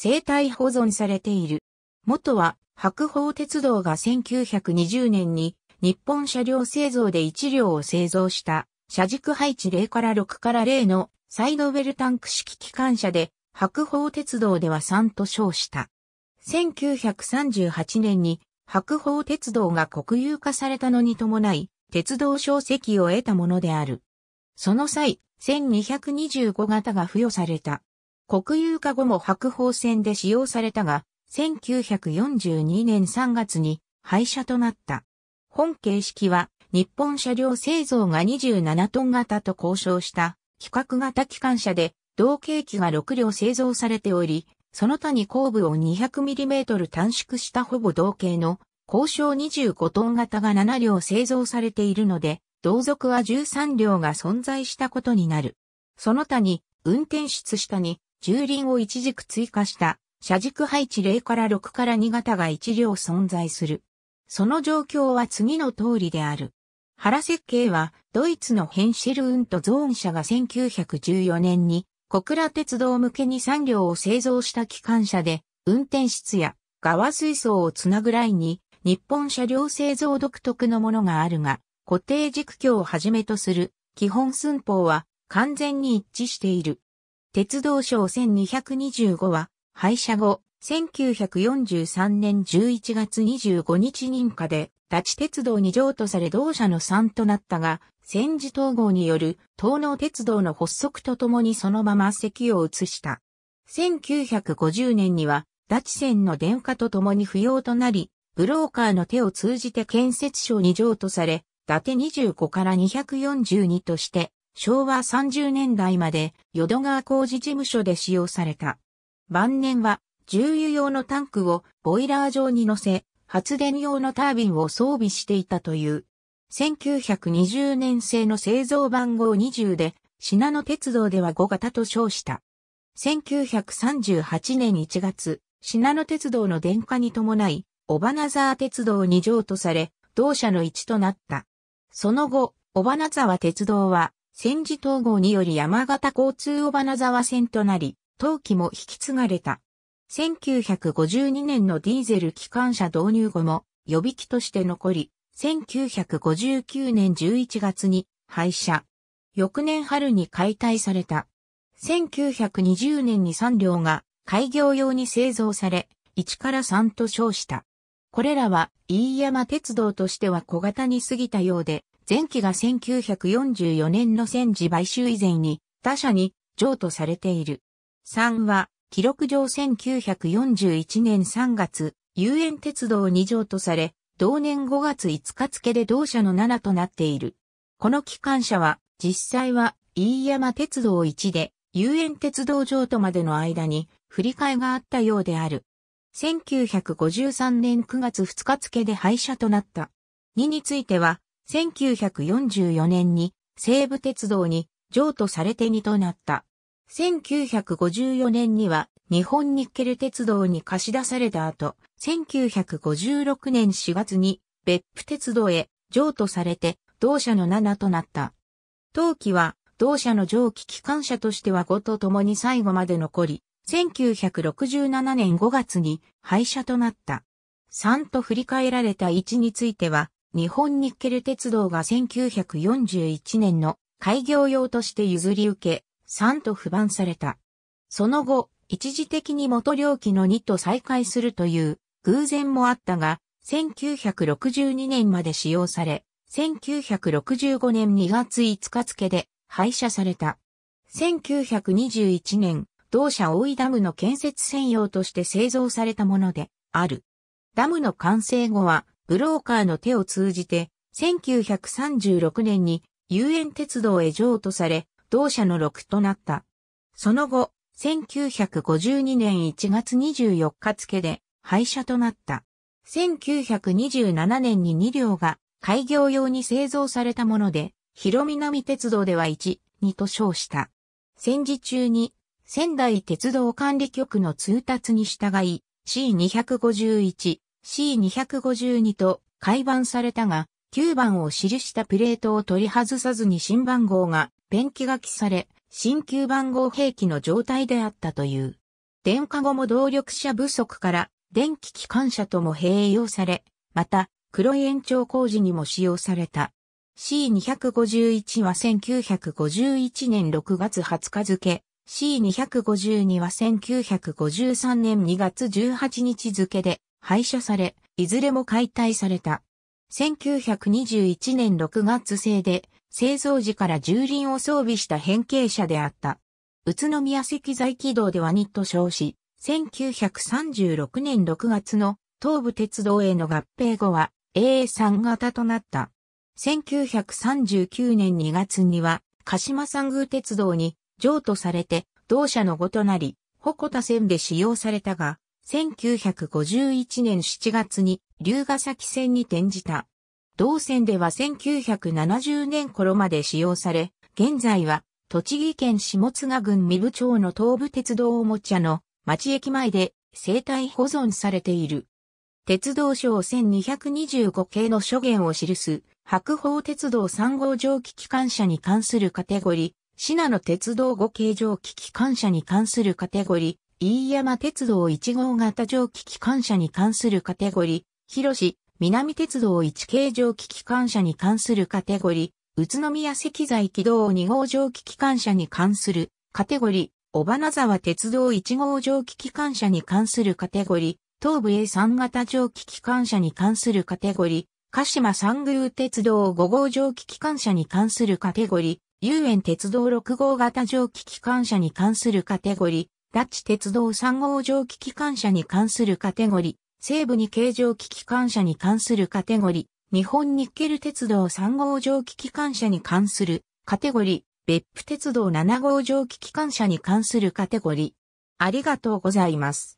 生態保存されている。元は白鳳鉄道が1920年に日本車両製造で1両を製造した車軸配置0から6から0のサイドウェルタンク式機関車で白鳳鉄道では3と称した。1938年に白鳳鉄道が国有化されたのに伴い鉄道小石を得たものである。その際、1225型が付与された。国有化後も白鵬戦で使用されたが、1942年3月に廃車となった。本形式は日本車両製造が27トン型と交渉した企画型機関車で同型機が6両製造されており、その他に後部を 200mm 短縮したほぼ同型の交渉25トン型が7両製造されているので、同族は13両が存在したことになる。その他に運転室下に重輪を一軸追加した車軸配置0から6から2型が1両存在する。その状況は次の通りである。原設計はドイツのヘンシェルウントゾーン社が1914年に小倉鉄道向けに3両を製造した機関車で運転室や側水槽をつなぐラインに日本車両製造独特のものがあるが固定軸橋をはじめとする基本寸法は完全に一致している。鉄道省1225は、廃車後、1943年11月25日認可で、拉致鉄道に譲渡され同社の3となったが、戦時統合による東能鉄道の発足とともにそのまま席を移した。1950年には、拉致線の電化とともに不要となり、ブローカーの手を通じて建設省に譲渡され、伊達25から242として、昭和30年代まで淀川工事事務所で使用された。晩年は重油用のタンクをボイラー上に乗せ、発電用のタービンを装備していたという。1920年製の製造番号20で、品野鉄道では5型と称した。1938年1月、品野鉄道の電化に伴い、オバナザー鉄道に譲渡され、同社の一となった。その後、オバナザ鉄道は、戦時統合により山形交通尾花沢線となり、当期も引き継がれた。1952年のディーゼル機関車導入後も予備機として残り、1959年11月に廃車。翌年春に解体された。1920年に3両が開業用に製造され、1から3と称した。これらは飯山鉄道としては小型に過ぎたようで、前期が1944年の戦時買収以前に他社に譲渡されている。3は、記録上1941年3月、遊園鉄道に譲渡され、同年5月5日付で同社の7となっている。この機関車は、実際は、飯山鉄道1で、遊園鉄道譲渡までの間に、振り替えがあったようである。1953年9月2日付で廃車となった。2については、1944年に西武鉄道に譲渡されて2となった。1954年には日本ニッケル鉄道に貸し出された後、1956年4月に別府鉄道へ譲渡されて同社の7となった。当期は同社の蒸気機関車としては5と共に最後まで残り、1967年5月に廃車となった。3と振り返られた1については、日本ニッケル鉄道が1941年の開業用として譲り受け、3と不番された。その後、一時的に元領域の2と再開するという偶然もあったが、1962年まで使用され、1965年2月5日付で廃車された。1921年、同社大井ダムの建設専用として製造されたものである。ダムの完成後はブローカーの手を通じて、1936年に遊園鉄道へ譲渡され、同社の6となった。その後、1952年1月24日付で廃車となった。1927年に2両が開業用に製造されたもので、広南鉄道では1、2と称した。戦時中に仙台鉄道管理局の通達に従い C251 C252 と改版されたが、9番を記したプレートを取り外さずに新番号がペンキ書きされ、新旧番号兵器の状態であったという。電化後も動力車不足から電気機関車とも併用され、また黒い延長工事にも使用された。C251 は1951年6月20日付、C252 は1953年2月18日付で廃車され、いずれも解体された。1921年6月製で、製造時から重輪を装備した変形車であった。宇都宮石材軌道ではニット称し、1936年6月の東武鉄道への合併後は AA3 型となった。1939年2月には鹿島産宮鉄道に譲渡されて同社の後となり、鉾田線で使用されたが、1951年7月に龍ヶ崎線に転じた。同線では1970年頃まで使用され、現在は栃木県下津賀郡三部町の東武鉄道おもちゃの町駅前で生態保存されている。鉄道省1225系の諸言を記す白鵬鉄道3号蒸気機関車に関するカテゴリー、野鉄道5系蒸気機関車に関するカテゴリー、飯山鉄道1号型蒸気機関車に関するカテゴリー、広市、南鉄道1系蒸気機関車に関するカテゴリー、宇都宮石材軌道2号蒸気機関車に関するカテゴリー、小花沢鉄道1号蒸気機関車に関するカテゴリー、東部 A3 型蒸気機関車に関するカテゴリー、鹿島三宮鉄道5号蒸気機関車に関するカテゴリー、遊園鉄道6号型蒸気機関車に関するカテゴリ拉致鉄道3号蒸気機関車に関するカテゴリー、西部に形状機機関車に関するカテゴリー、日本ニッケル鉄道3号蒸気機関車に関するカテゴリー、別府鉄道7号蒸気機関車に関するカテゴリー。ありがとうございます。